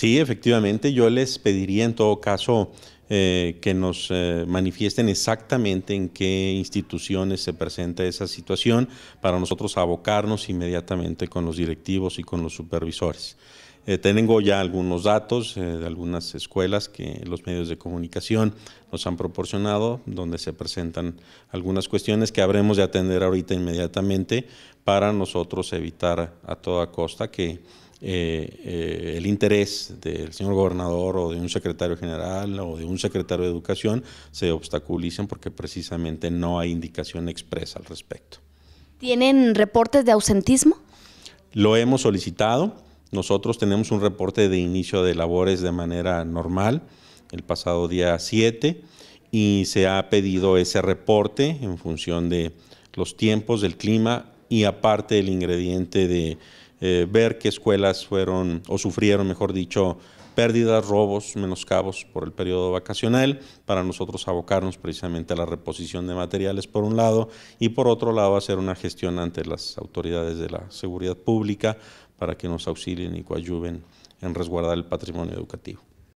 Sí, efectivamente, yo les pediría en todo caso eh, que nos eh, manifiesten exactamente en qué instituciones se presenta esa situación para nosotros abocarnos inmediatamente con los directivos y con los supervisores. Eh, tengo ya algunos datos de algunas escuelas que los medios de comunicación nos han proporcionado, donde se presentan algunas cuestiones que habremos de atender ahorita inmediatamente para nosotros evitar a toda costa que eh, eh, el interés del señor gobernador o de un secretario general o de un secretario de educación se obstaculizan porque precisamente no hay indicación expresa al respecto. ¿Tienen reportes de ausentismo? Lo hemos solicitado. Nosotros tenemos un reporte de inicio de labores de manera normal el pasado día 7 y se ha pedido ese reporte en función de los tiempos, del clima y aparte del ingrediente de eh, ver qué escuelas fueron o sufrieron, mejor dicho, pérdidas, robos, menoscabos por el periodo vacacional, para nosotros abocarnos precisamente a la reposición de materiales por un lado y por otro lado hacer una gestión ante las autoridades de la seguridad pública para que nos auxilien y coadyuven en resguardar el patrimonio educativo.